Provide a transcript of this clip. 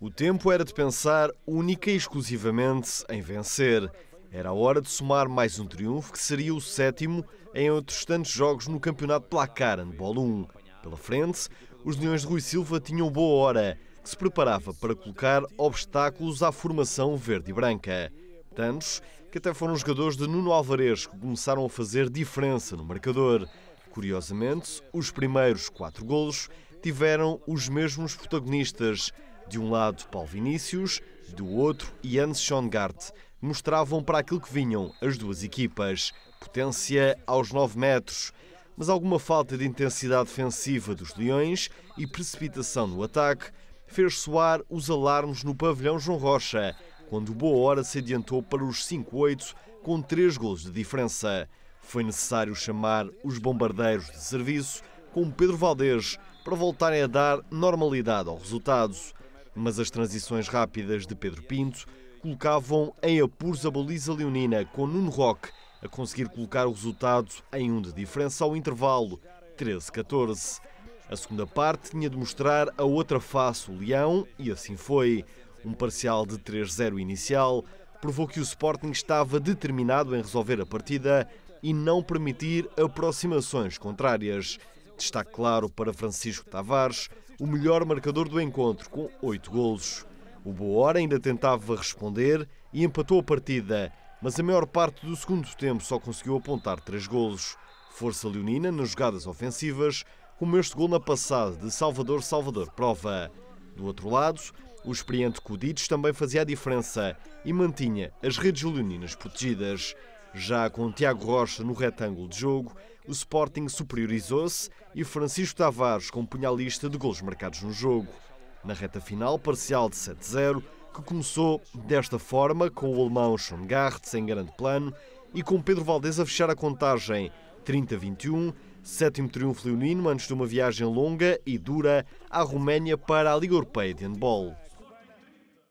O tempo era de pensar única e exclusivamente em vencer. Era a hora de somar mais um triunfo, que seria o sétimo em outros tantos jogos no campeonato placar Handball 1. Pela frente, os Leões de Rui Silva tinham boa hora, que se preparava para colocar obstáculos à formação verde e branca. Tantos que até foram os jogadores de Nuno Alvarez que começaram a fazer diferença no marcador. Curiosamente, os primeiros quatro golos tiveram os mesmos protagonistas, de um lado, Paulo Vinícius, do outro, Jens Schongart. Mostravam para aquilo que vinham as duas equipas. Potência aos 9 metros, mas alguma falta de intensidade defensiva dos Leões e precipitação no ataque fez soar os alarmes no pavilhão João Rocha, quando Boa Hora se adiantou para os 5-8 com 3 gols de diferença. Foi necessário chamar os bombardeiros de serviço, como Pedro Valdez, para voltarem a dar normalidade ao resultado mas as transições rápidas de Pedro Pinto colocavam em apuros a baliza leonina com Nuno Roque a conseguir colocar o resultado em um de diferença ao intervalo 13-14. A segunda parte tinha de mostrar a outra face o Leão e assim foi. Um parcial de 3-0 inicial provou que o Sporting estava determinado em resolver a partida e não permitir aproximações contrárias. Destaque claro para Francisco Tavares, o melhor marcador do encontro, com 8 golos. O Boa Hora ainda tentava responder e empatou a partida, mas a maior parte do segundo tempo só conseguiu apontar 3 golos. Força leonina nas jogadas ofensivas, como este gol na passada de Salvador-Salvador Prova. Do outro lado, o experiente Cudides também fazia a diferença e mantinha as redes leoninas protegidas. Já com Tiago Rocha no retângulo de jogo, o Sporting superiorizou-se e Francisco Tavares compunha a lista de gols marcados no jogo. Na reta final, parcial de 7-0, que começou desta forma com o alemão Sean Garretz em grande plano e com Pedro Valdez a fechar a contagem 30-21, sétimo triunfo leonino antes de uma viagem longa e dura à Roménia para a Liga Europeia de Handball.